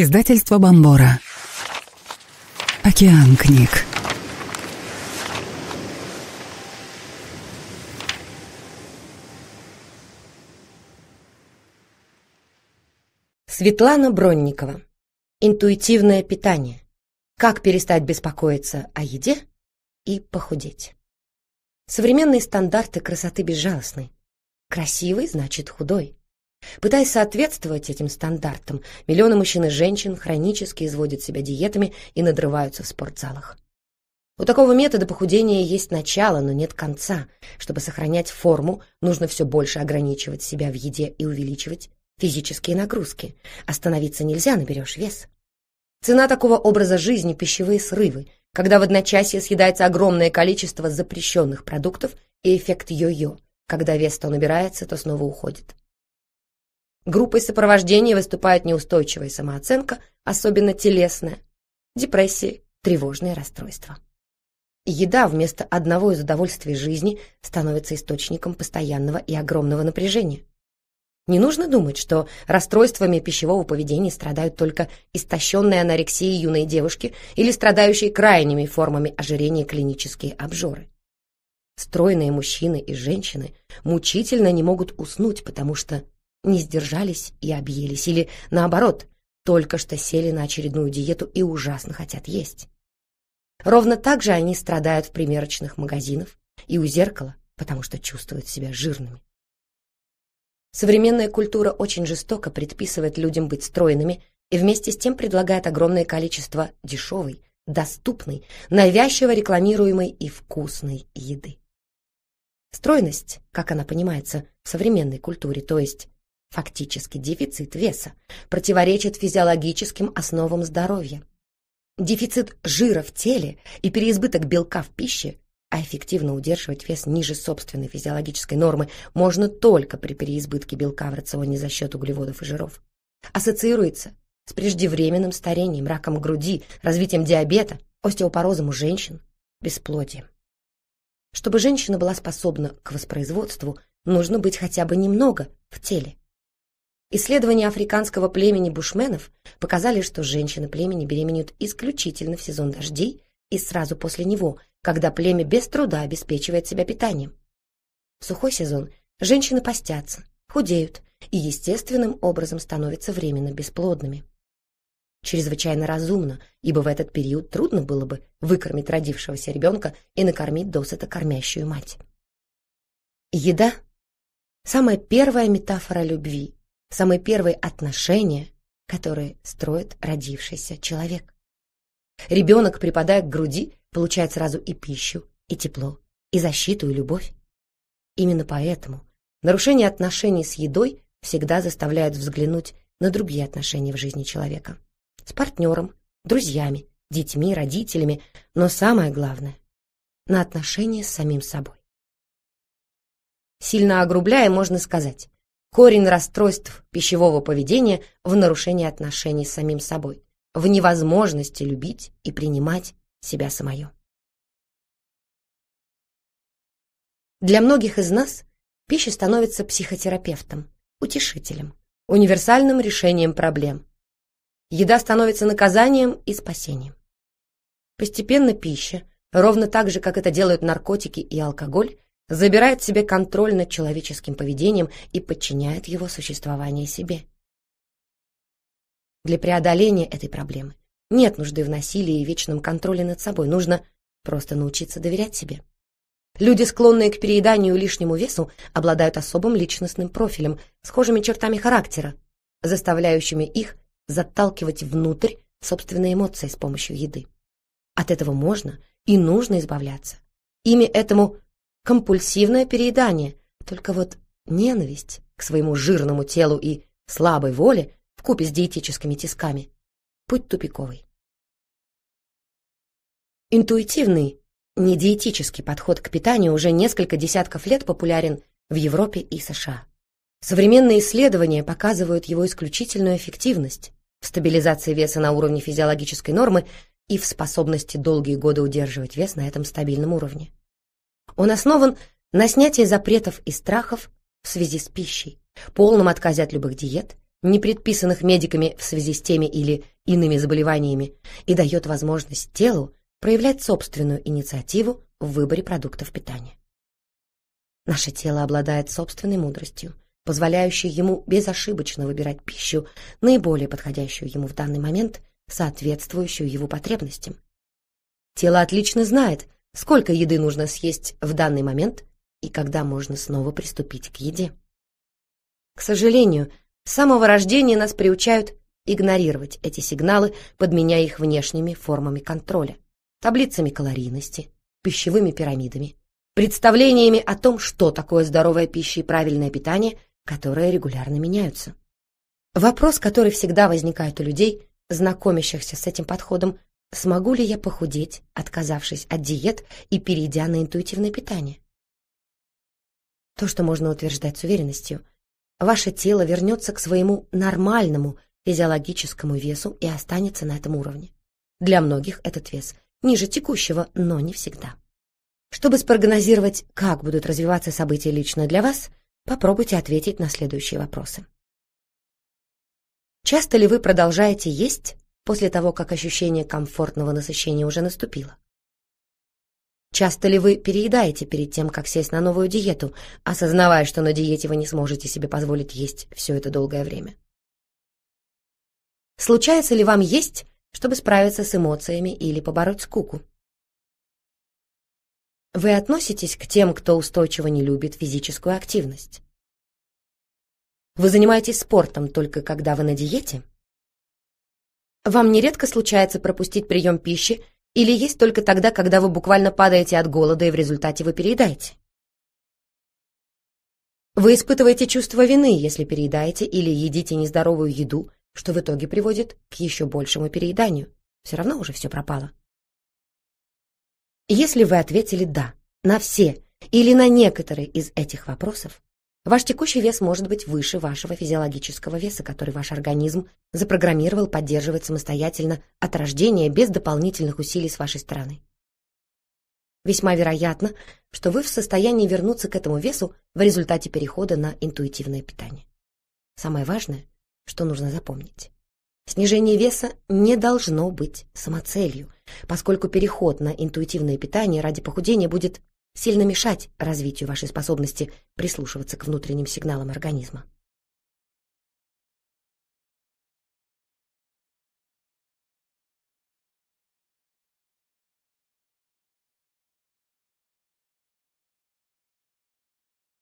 Издательство Бомбора. Океан книг. Светлана Бронникова. Интуитивное питание. Как перестать беспокоиться о еде и похудеть. Современные стандарты красоты безжалостны. Красивый значит худой. Пытаясь соответствовать этим стандартам, миллионы мужчин и женщин хронически изводят себя диетами и надрываются в спортзалах. У такого метода похудения есть начало, но нет конца. Чтобы сохранять форму, нужно все больше ограничивать себя в еде и увеличивать физические нагрузки. Остановиться а нельзя, наберешь вес. Цена такого образа жизни – пищевые срывы, когда в одночасье съедается огромное количество запрещенных продуктов и эффект йо-йо, когда вес то набирается, то снова уходит. Группой сопровождения выступают неустойчивая самооценка, особенно телесная, депрессии, тревожные расстройства. Еда вместо одного из удовольствий жизни становится источником постоянного и огромного напряжения. Не нужно думать, что расстройствами пищевого поведения страдают только истощенные анорексии юные девушки или страдающие крайними формами ожирения клинические обжоры. Стройные мужчины и женщины мучительно не могут уснуть, потому что не сдержались и объелись, или наоборот, только что сели на очередную диету и ужасно хотят есть. Ровно так же они страдают в примерочных магазинах и у зеркала, потому что чувствуют себя жирными. Современная культура очень жестоко предписывает людям быть стройными и вместе с тем предлагает огромное количество дешевой, доступной, навязчиво рекламируемой и вкусной еды. Стройность, как она понимается в современной культуре, то есть Фактически дефицит веса противоречит физиологическим основам здоровья. Дефицит жира в теле и переизбыток белка в пище, а эффективно удерживать вес ниже собственной физиологической нормы можно только при переизбытке белка в рационе за счет углеводов и жиров. Ассоциируется с преждевременным старением, раком груди, развитием диабета, остеопорозом у женщин, бесплодием. Чтобы женщина была способна к воспроизводству, нужно быть хотя бы немного в теле. Исследования африканского племени бушменов показали, что женщины племени беременеют исключительно в сезон дождей и сразу после него, когда племя без труда обеспечивает себя питанием. В сухой сезон женщины постятся, худеют и естественным образом становятся временно бесплодными. Чрезвычайно разумно, ибо в этот период трудно было бы выкормить родившегося ребенка и накормить досыта кормящую мать. Еда – самая первая метафора любви Самые первые отношения, которые строит родившийся человек. Ребенок, припадая к груди, получает сразу и пищу, и тепло, и защиту, и любовь. Именно поэтому нарушение отношений с едой всегда заставляет взглянуть на другие отношения в жизни человека. С партнером, друзьями, детьми, родителями, но самое главное – на отношения с самим собой. Сильно огрубляя, можно сказать, Корень расстройств пищевого поведения в нарушении отношений с самим собой, в невозможности любить и принимать себя самое. Для многих из нас пища становится психотерапевтом, утешителем, универсальным решением проблем. Еда становится наказанием и спасением. Постепенно пища, ровно так же, как это делают наркотики и алкоголь, забирает себе контроль над человеческим поведением и подчиняет его существование себе. Для преодоления этой проблемы нет нужды в насилии и вечном контроле над собой, нужно просто научиться доверять себе. Люди, склонные к перееданию лишнему весу, обладают особым личностным профилем, схожими чертами характера, заставляющими их заталкивать внутрь собственные эмоции с помощью еды. От этого можно и нужно избавляться. Ими этому компульсивное переедание. Только вот ненависть к своему жирному телу и слабой воле в купе с диетическими тисками. Путь тупиковый. Интуитивный, не диетический подход к питанию уже несколько десятков лет популярен в Европе и США. Современные исследования показывают его исключительную эффективность в стабилизации веса на уровне физиологической нормы и в способности долгие годы удерживать вес на этом стабильном уровне. Он основан на снятии запретов и страхов в связи с пищей, полном отказе от любых диет, не предписанных медиками в связи с теми или иными заболеваниями, и дает возможность телу проявлять собственную инициативу в выборе продуктов питания. Наше тело обладает собственной мудростью, позволяющей ему безошибочно выбирать пищу, наиболее подходящую ему в данный момент, соответствующую его потребностям. Тело отлично знает, сколько еды нужно съесть в данный момент и когда можно снова приступить к еде. К сожалению, с самого рождения нас приучают игнорировать эти сигналы, подменяя их внешними формами контроля, таблицами калорийности, пищевыми пирамидами, представлениями о том, что такое здоровая пища и правильное питание, которые регулярно меняются. Вопрос, который всегда возникает у людей, знакомящихся с этим подходом, Смогу ли я похудеть, отказавшись от диет и перейдя на интуитивное питание? То, что можно утверждать с уверенностью, ваше тело вернется к своему нормальному физиологическому весу и останется на этом уровне. Для многих этот вес ниже текущего, но не всегда. Чтобы спрогнозировать, как будут развиваться события лично для вас, попробуйте ответить на следующие вопросы. Часто ли вы продолжаете есть после того, как ощущение комфортного насыщения уже наступило. Часто ли вы переедаете перед тем, как сесть на новую диету, осознавая, что на диете вы не сможете себе позволить есть все это долгое время? Случается ли вам есть, чтобы справиться с эмоциями или побороть скуку? Вы относитесь к тем, кто устойчиво не любит физическую активность? Вы занимаетесь спортом только когда вы на диете вам нередко случается пропустить прием пищи или есть только тогда, когда вы буквально падаете от голода и в результате вы переедаете? Вы испытываете чувство вины, если переедаете или едите нездоровую еду, что в итоге приводит к еще большему перееданию. Все равно уже все пропало. Если вы ответили «да» на все или на некоторые из этих вопросов, Ваш текущий вес может быть выше вашего физиологического веса, который ваш организм запрограммировал поддерживать самостоятельно от рождения без дополнительных усилий с вашей стороны. Весьма вероятно, что вы в состоянии вернуться к этому весу в результате перехода на интуитивное питание. Самое важное, что нужно запомнить. Снижение веса не должно быть самоцелью, поскольку переход на интуитивное питание ради похудения будет сильно мешать развитию вашей способности прислушиваться к внутренним сигналам организма.